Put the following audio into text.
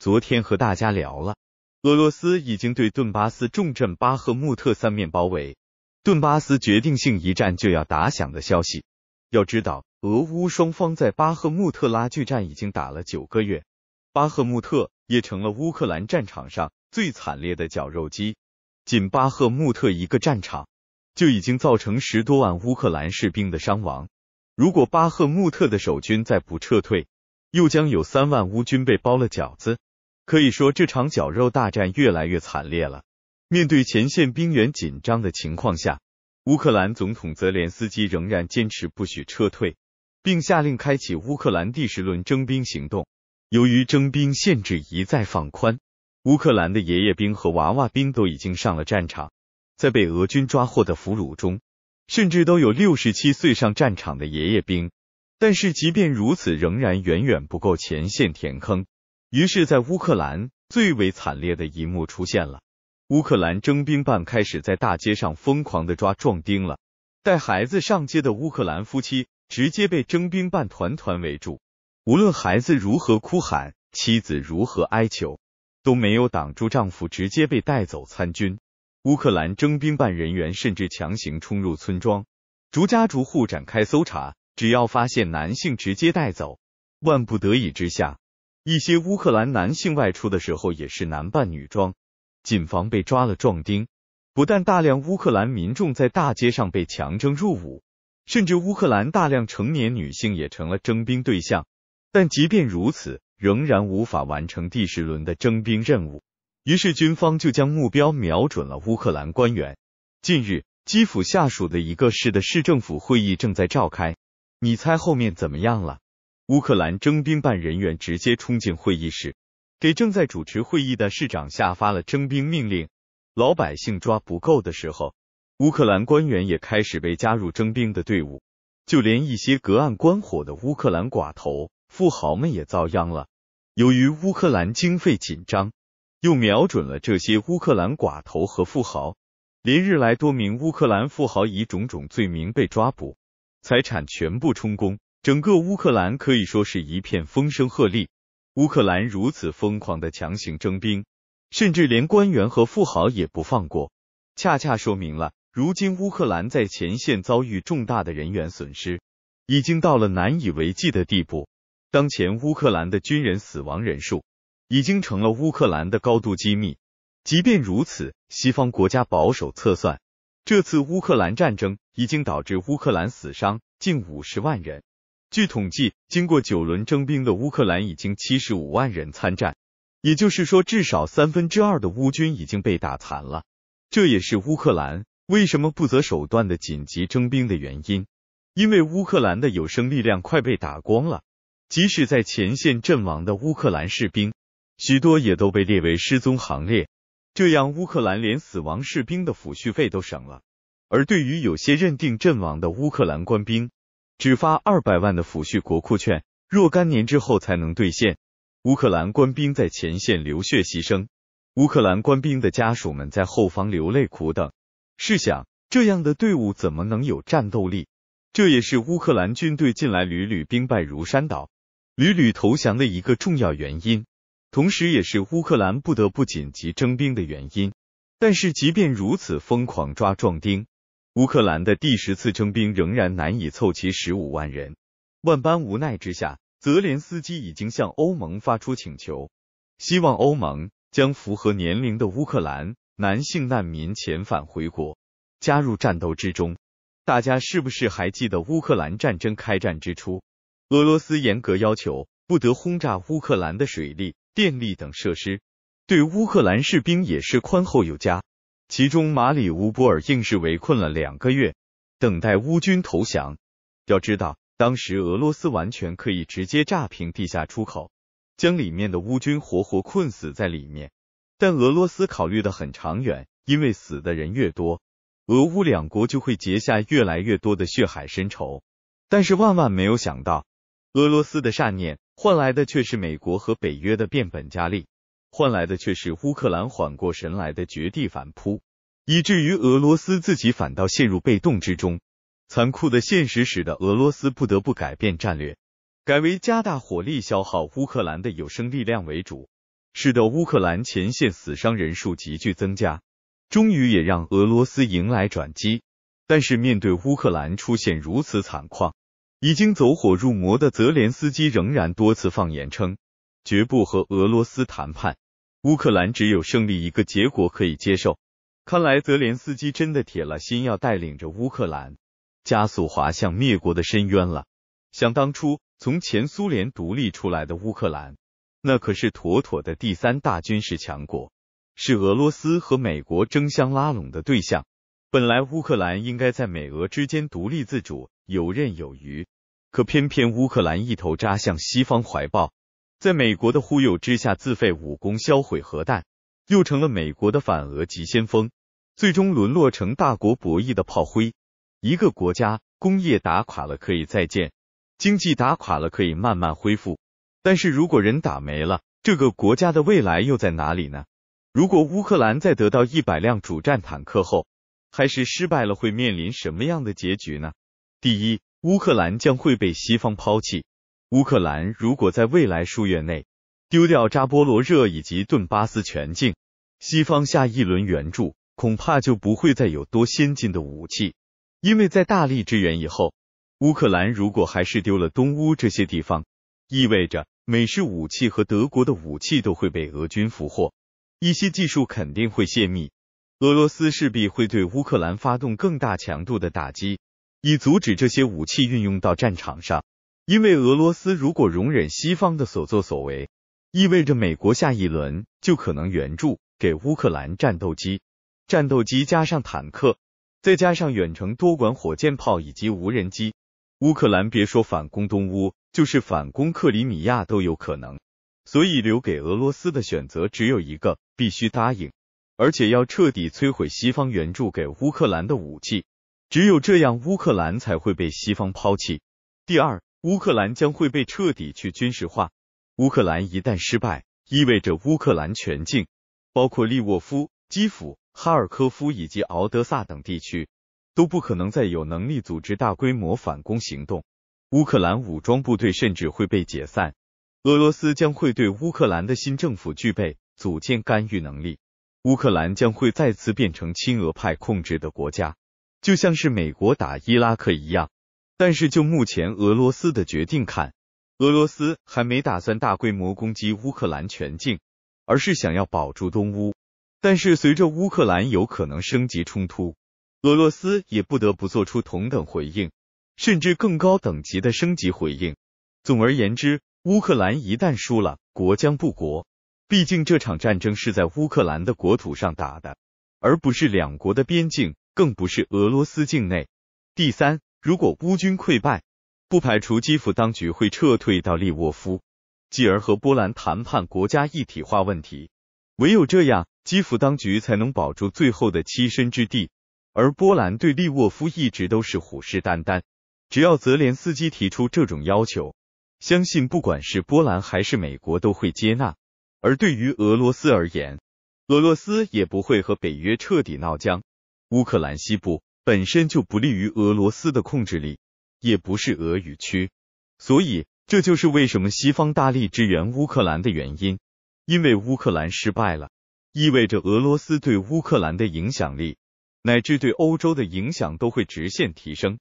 昨天和大家聊了俄罗斯已经对顿巴斯重镇巴赫穆特三面包围，顿巴斯决定性一战就要打响的消息。要知道，俄乌双方在巴赫穆特拉锯战已经打了九个月，巴赫穆特也成了乌克兰战场上最惨烈的绞肉机。仅巴赫穆特一个战场就已经造成十多万乌克兰士兵的伤亡。如果巴赫穆特的守军再不撤退，又将有三万乌军被包了饺子。可以说，这场绞肉大战越来越惨烈了。面对前线兵员紧张的情况下，乌克兰总统泽连斯基仍然坚持不许撤退，并下令开启乌克兰第十轮征兵行动。由于征兵限制一再放宽，乌克兰的爷爷兵和娃娃兵都已经上了战场。在被俄军抓获的俘虏中，甚至都有六十七岁上战场的爷爷兵。但是，即便如此，仍然远远不够前线填坑。于是，在乌克兰最为惨烈的一幕出现了。乌克兰征兵办开始在大街上疯狂的抓壮丁了。带孩子上街的乌克兰夫妻直接被征兵办团团围住，无论孩子如何哭喊，妻子如何哀求，都没有挡住丈夫直接被带走参军。乌克兰征兵办人员甚至强行冲入村庄，逐家逐户展开搜查，只要发现男性，直接带走。万不得已之下。一些乌克兰男性外出的时候也是男扮女装，谨防被抓了壮丁。不但大量乌克兰民众在大街上被强征入伍，甚至乌克兰大量成年女性也成了征兵对象。但即便如此，仍然无法完成第十轮的征兵任务。于是军方就将目标瞄准了乌克兰官员。近日，基辅下属的一个市的市政府会议正在召开，你猜后面怎么样了？乌克兰征兵办人员直接冲进会议室，给正在主持会议的市长下发了征兵命令。老百姓抓不够的时候，乌克兰官员也开始被加入征兵的队伍。就连一些隔岸观火的乌克兰寡头、富豪们也遭殃了。由于乌克兰经费紧张，又瞄准了这些乌克兰寡头和富豪，连日来多名乌克兰富豪以种种罪名被抓捕，财产全部充公。整个乌克兰可以说是一片风声鹤唳。乌克兰如此疯狂的强行征兵，甚至连官员和富豪也不放过，恰恰说明了如今乌克兰在前线遭遇重大的人员损失，已经到了难以为继的地步。当前乌克兰的军人死亡人数已经成了乌克兰的高度机密。即便如此，西方国家保守测算，这次乌克兰战争已经导致乌克兰死伤近五十万人。据统计，经过九轮征兵的乌克兰已经七十五万人参战，也就是说，至少三分之二的乌军已经被打残了。这也是乌克兰为什么不择手段的紧急征兵的原因，因为乌克兰的有生力量快被打光了。即使在前线阵亡的乌克兰士兵，许多也都被列为失踪行列，这样乌克兰连死亡士兵的抚恤费都省了。而对于有些认定阵亡的乌克兰官兵，只发二百万的抚恤国库券，若干年之后才能兑现。乌克兰官兵在前线流血牺牲，乌克兰官兵的家属们在后方流泪苦等。试想，这样的队伍怎么能有战斗力？这也是乌克兰军队近来屡屡兵败如山倒、屡屡投降的一个重要原因，同时也是乌克兰不得不紧急征兵的原因。但是，即便如此疯狂抓壮丁。乌克兰的第十次征兵仍然难以凑齐十五万人，万般无奈之下，泽连斯基已经向欧盟发出请求，希望欧盟将符合年龄的乌克兰男性难民遣返回国，加入战斗之中。大家是不是还记得乌克兰战争开战之初，俄罗斯严格要求不得轰炸乌克兰的水利、电力等设施，对乌克兰士兵也是宽厚有加。其中马里乌波尔硬是围困了两个月，等待乌军投降。要知道，当时俄罗斯完全可以直接炸平地下出口，将里面的乌军活活困死在里面。但俄罗斯考虑的很长远，因为死的人越多，俄乌两国就会结下越来越多的血海深仇。但是万万没有想到，俄罗斯的善念换来的却是美国和北约的变本加厉。换来的却是乌克兰缓过神来的绝地反扑，以至于俄罗斯自己反倒陷入被动之中。残酷的现实使得俄罗斯不得不改变战略，改为加大火力消耗乌克兰的有生力量为主，使得乌克兰前线死伤人数急剧增加，终于也让俄罗斯迎来转机。但是面对乌克兰出现如此惨况，已经走火入魔的泽连斯基仍然多次放言称，绝不和俄罗斯谈判。乌克兰只有胜利一个结果可以接受。看来泽连斯基真的铁了心要带领着乌克兰加速滑向灭国的深渊了。想当初从前苏联独立出来的乌克兰，那可是妥妥的第三大军事强国，是俄罗斯和美国争相拉拢的对象。本来乌克兰应该在美俄之间独立自主，游刃有余，可偏偏乌克兰一头扎向西方怀抱。在美国的忽悠之下，自废武功销毁核弹，又成了美国的反俄急先锋，最终沦落成大国博弈的炮灰。一个国家工业打垮了可以再建，经济打垮了可以慢慢恢复，但是如果人打没了，这个国家的未来又在哪里呢？如果乌克兰在得到一百辆主战坦克后还是失败了，会面临什么样的结局呢？第一，乌克兰将会被西方抛弃。乌克兰如果在未来数月内丢掉扎波罗热以及顿巴斯全境，西方下一轮援助恐怕就不会再有多先进的武器，因为在大力支援以后，乌克兰如果还是丢了东乌这些地方，意味着美式武器和德国的武器都会被俄军俘获，一些技术肯定会泄密，俄罗斯势必会对乌克兰发动更大强度的打击，以阻止这些武器运用到战场上。因为俄罗斯如果容忍西方的所作所为，意味着美国下一轮就可能援助给乌克兰战斗机、战斗机加上坦克，再加上远程多管火箭炮以及无人机，乌克兰别说反攻东乌，就是反攻克里米亚都有可能。所以留给俄罗斯的选择只有一个，必须答应，而且要彻底摧毁西方援助给乌克兰的武器。只有这样，乌克兰才会被西方抛弃。第二。乌克兰将会被彻底去军事化。乌克兰一旦失败，意味着乌克兰全境，包括利沃夫、基辅、哈尔科夫以及敖德萨等地区，都不可能再有能力组织大规模反攻行动。乌克兰武装部队甚至会被解散。俄罗斯将会对乌克兰的新政府具备组建干预能力。乌克兰将会再次变成亲俄派控制的国家，就像是美国打伊拉克一样。但是就目前俄罗斯的决定看，俄罗斯还没打算大规模攻击乌克兰全境，而是想要保住东乌。但是随着乌克兰有可能升级冲突，俄罗斯也不得不做出同等回应，甚至更高等级的升级回应。总而言之，乌克兰一旦输了，国将不国。毕竟这场战争是在乌克兰的国土上打的，而不是两国的边境，更不是俄罗斯境内。第三。如果乌军溃败，不排除基辅当局会撤退到利沃夫，继而和波兰谈判国家一体化问题。唯有这样，基辅当局才能保住最后的栖身之地。而波兰对利沃夫一直都是虎视眈眈，只要泽连斯基提出这种要求，相信不管是波兰还是美国都会接纳。而对于俄罗斯而言，俄罗斯也不会和北约彻底闹僵。乌克兰西部。本身就不利于俄罗斯的控制力，也不是俄语区，所以这就是为什么西方大力支援乌克兰的原因。因为乌克兰失败了，意味着俄罗斯对乌克兰的影响力，乃至对欧洲的影响都会直线提升。